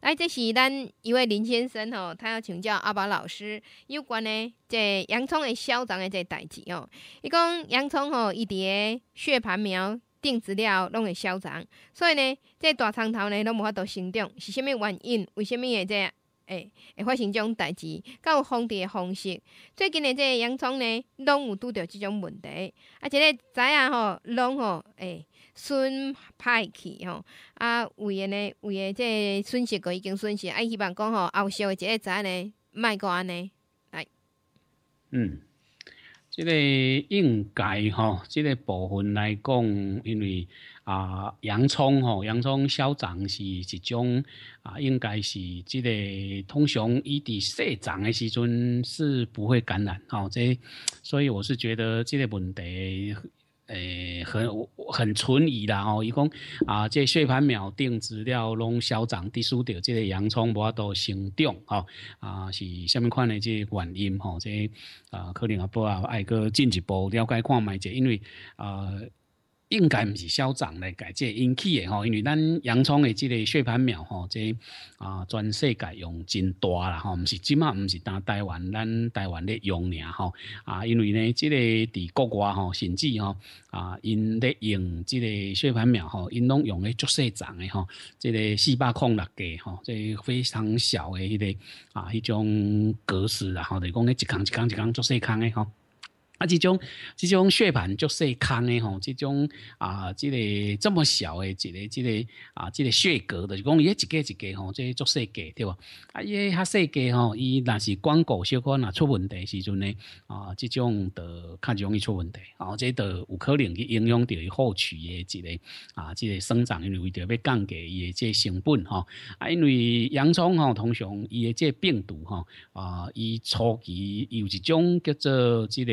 来，这是咱一位林先生哦，他要请教阿宝老师有关呢，这洋葱的消长的这代志哦。伊讲洋葱哦，一碟血盘苗定植了拢会消长，所以呢，这大葱头呢，拢无法度生长，是虾物原因？为什么会这？哎，会发生即种代志，甲有防治的方式。最近的即个洋葱呢，拢有拄着即种问题，啊，即个仔啊吼，拢吼诶，损歹去吼，啊为诶呢为个损失过已经损失，啊希望讲吼后稍的即个仔呢卖过安尼来。嗯，即个应该吼，即个部分来讲，因为。啊，洋葱吼，洋葱消长是一种啊，应该是即个通常伊伫细长的时阵是不会感染吼，这所以我是觉得即个问题，诶，很很存疑啦吼，伊讲啊，这血盘秒定资料拢消长滴输掉，即个洋葱无多生长哦啊，是下面款的即个原因吼，这啊，可能阿伯啊爱个进一步了解看买者，因为啊。应该唔是嚣涨嘞，改即引起嘅吼，因为咱洋葱嘅即个血盘苗吼，即啊全世界用真大啦吼，唔是即满唔是当台湾咱台湾咧用咧吼啊，因为呢即个伫国外吼甚至吼啊，因咧用即个血盘苗吼，因拢用咧足细长嘅吼，即个四百空六嘅吼，即非常小嘅迄个啊，迄种格式啊吼，就讲咧一空一空一空做细空嘅吼。啊，这种这种血盘做细坑的吼，这种啊，这个这么小的，一个这个啊，这个血格的，就讲也一个一个吼，这做细格对吧？啊，也较细格吼，伊那是关顾小可啊出问题时阵呢，啊，这种就较容易出问题，哦，这就有可能去影响到伊后续的一个啊，这个生长因为着要降低伊的这成本吼，啊，因为洋葱吼，通常伊的这病毒吼，啊，伊初期有一种叫做这个。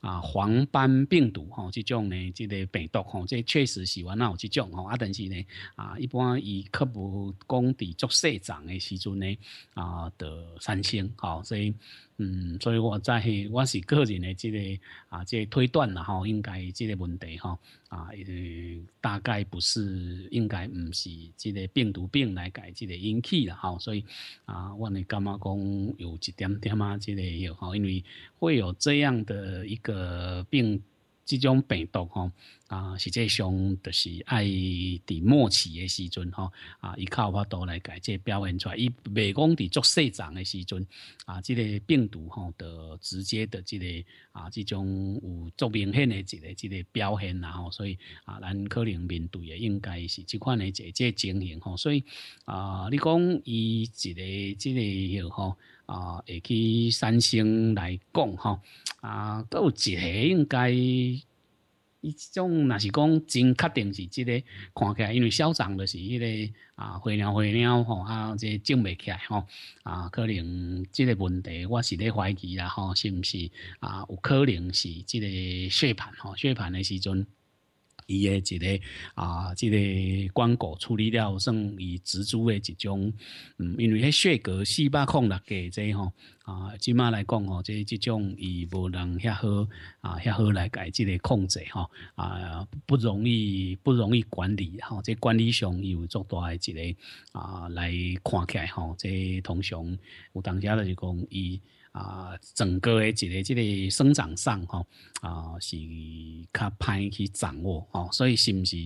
啊，黄斑病毒吼，这种呢，这个病毒吼，这确实是完那好种吼啊，但是呢，啊，一般以科普工地做社长的时阵呢，啊，得三千吼，所以，嗯，所以我在我是个人的这个啊，这推断啦吼，应该这个问题哈啊，大概不是应该不是这个病毒病来改这个引起的哈，所以啊，我呢干嘛讲有一点点啊，这个有哈，因为会有这样的一个。的病，这种病毒吼。啊，实际上就是爱伫末期的时阵吼，啊，伊靠法度来改这表现出来。伊未讲伫做细长的时阵，啊，这个病毒吼的直接的这个啊，这种有足明显的一个一个表现然后，所以啊，咱可能面对的应该是这款的这这情形吼，所以啊，你讲伊一个这个以吼，啊，会去三星来讲哈，啊，都一个应该。伊即种那是讲真，确定是即个看起来，因为校长著是迄个啊，灰鸟灰鸟吼，啊，即种袂起来吼，啊，可能即个问题我是咧怀疑啦吼，是毋是啊，有可能是即个血盘吼，血盘的时阵。伊诶，一个啊，一个关果处理掉，算伊植株诶一种，嗯，因为迄血格四百空落个，这吼啊，即马来讲吼，即即种伊无能遐好啊，遐好来改即个控制吼啊，不容易，不容易管理吼，即管理上有足大诶，一个啊来看来吼，即通常有当下咧就讲伊。啊，整个的一个、这个生长上吼啊是较歹去掌握哦，所以是不是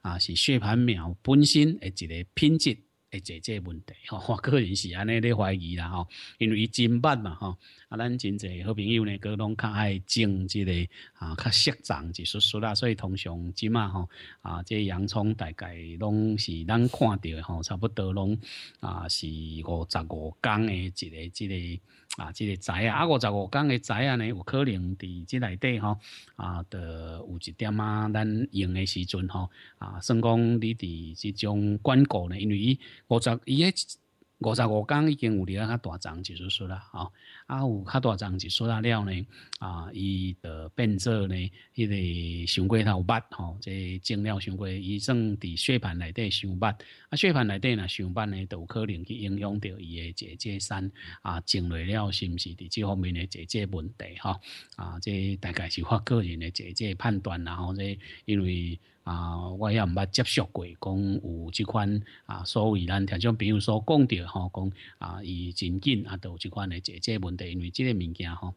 啊是血盘苗本身的一个品质的这这问题？吼。我个人是安尼咧怀疑啦吼，因为伊真捌嘛吼。啊，咱真济好朋友呢，个拢较爱种这个啊较适长，一疏疏啦，所以通常即嘛吼啊，这洋葱大概拢是咱看到吼、哈，差不多拢啊是五十五公的一个、这个。啊，这个仔啊，啊，五十五港的仔啊呢，有可能伫即内底吼啊的有一点啊，咱用的时阵吼啊，算讲你伫即种管顾呢，因为伊五十伊迄。五十五天已经有啲啊较大涨，就缩啦，啊，啊有较大涨就缩啦了呢，啊，伊的变色呢，迄个伤过头白，吼，即精料伤过，伊算伫血盘内底伤白，啊，血盘内底呢伤白呢都可能去影响到伊的结节山，啊，精锐了，是不是？伫这方面结节问题，哈，啊，即大概是我个人的结节判断，然后即因为。啊，我也唔捌接触过，讲有即款啊，所谓咱听众朋友所讲到吼，讲啊，伊真紧啊，都即款来解决问题，因为即个物件吼。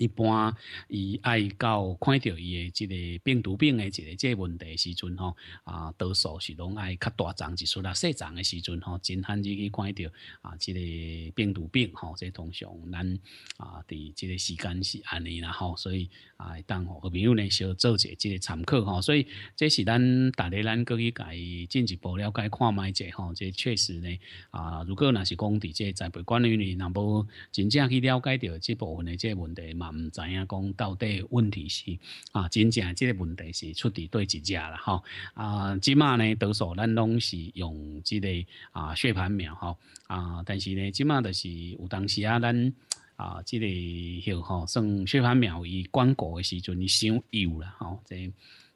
一般伊爱到看到伊诶即个病毒病诶即个即个问题时阵吼，啊多数是拢爱较大张一岁啦、小张诶时阵吼，真罕去去看到啊即个病毒病吼，即通常咱啊伫即个时间是安尼啦吼，所以啊当好朋友咧小做者即个参考吼，所以这是咱大家咱各甲家进一步了解看卖者吼，即确实呢啊，如果若是讲伫即个栽培管理呢，若无真正去了解到即部分诶即个问题嘛。毋知影讲到底问题是啊，真正即个问题是出伫对一只啦吼啊，即马呢多数咱拢是用即个啊血盘苗吼啊，但是呢即马就是有当时啊咱啊即个吼吼，算血盘苗伊关顾诶时阵，伊先要啦吼，在。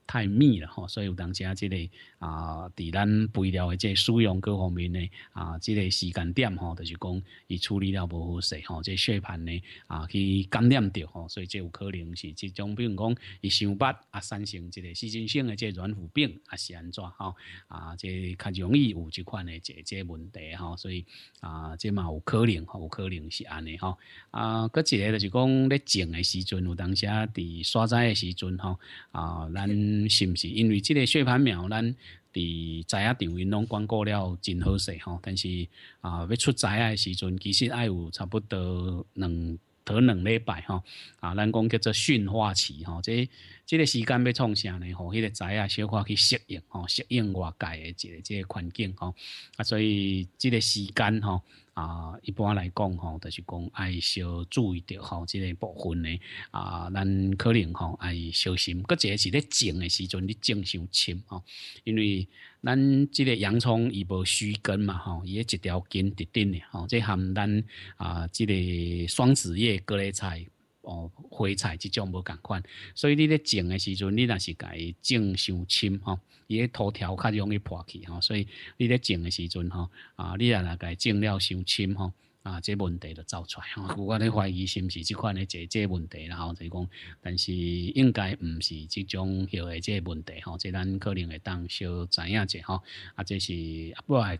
太密了吼，所以有当下即个啊，伫咱肥料这即使用各方面呢啊，即个时间点吼，就是讲伊处理了无好势吼，即血盘呢啊去感染着吼，所以即有可能是即种，比如讲伊伤疤啊、三型一个细菌性的即软腐病啊是安怎吼啊？即较容易有这款这即即问题吼，所以啊即嘛有可能吼，有可能是安尼吼啊。搁一个就是讲咧种的时阵有当时啊，伫刷栽的时阵吼啊，咱。是毋是？因为即个血盘苗，咱伫知影场园拢关过了，真好势吼。但是啊，要出知影诶时阵，其实爱有差不多两，等两礼拜吼，啊，咱讲叫做驯化期哈。即、这个时间要创啥呢？吼，迄个仔啊，小可去适应吼，适应外界诶一个这个环境哈。啊，所以即个时间哈。啊，一般来讲吼，就是讲爱小注意着吼，即个部分呢啊，咱可能吼爱小心。搁个是咧种诶时阵，你种伤深吼，因为咱即个洋葱伊无须根嘛吼，伊一条根直顶咧吼，这含咱啊即个双子叶各类菜哦。花踩即种无共款，所以你咧种诶时阵，你若是该种伤深吼，伊诶土条较容易破去吼，所以你咧种诶时阵吼，啊，你若若家种了伤深吼，啊，这问题就走出吼。我咧怀疑是毋是即款诶，这这问题，然后就讲，但是应该毋是即种许个这问题吼，即咱可能会当小知影者吼，啊，这是不外。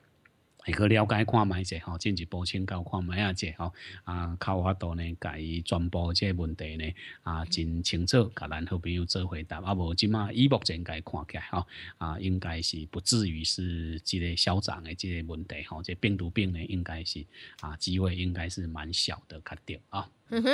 会去了解看卖者吼，进一步请教看卖啊者吼，啊靠法度呢，甲伊传播个问题呢啊真清楚，甲咱好朋友做回答啊无即嘛，伊目前该看起吼啊，应该是不至于是即个嚣张的即个问题吼，即、个病毒病呢应该是啊机会应该是蛮小的较点啊。嗯哼。